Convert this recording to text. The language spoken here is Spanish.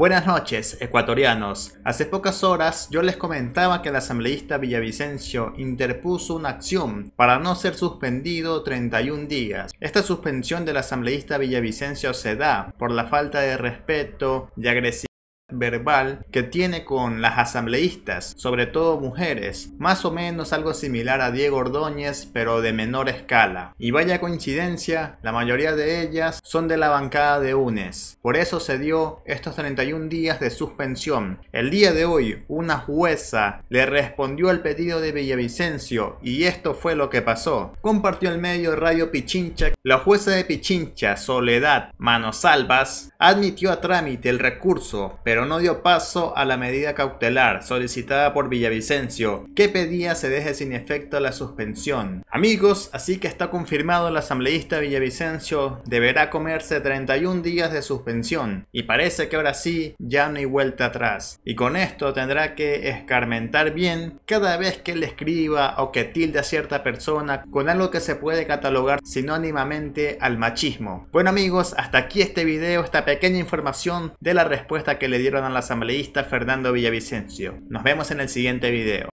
Buenas noches, ecuatorianos. Hace pocas horas yo les comentaba que el asambleísta Villavicencio interpuso una acción para no ser suspendido 31 días. Esta suspensión del asambleísta Villavicencio se da por la falta de respeto y agresividad verbal que tiene con las asambleístas, sobre todo mujeres, más o menos algo similar a Diego Ordóñez pero de menor escala. Y vaya coincidencia, la mayoría de ellas son de la bancada de UNES. Por eso se dio estos 31 días de suspensión. El día de hoy, una jueza le respondió al pedido de Villavicencio y esto fue lo que pasó. Compartió el medio Radio Pichincha. La jueza de Pichincha, Soledad Manosalvas, admitió a trámite el recurso, pero no dio paso a la medida cautelar solicitada por Villavicencio, que pedía se deje sin efecto la suspensión. Amigos, así que está confirmado el asambleísta Villavicencio deberá comerse 31 días de suspensión, y parece que ahora sí ya no hay vuelta atrás, y con esto tendrá que escarmentar bien cada vez que le escriba o que tilde a cierta persona con algo que se puede catalogar sinónimamente al machismo. Bueno amigos, hasta aquí este video, esta pequeña información de la respuesta que le dio a al asambleísta Fernando Villavicencio. Nos vemos en el siguiente video.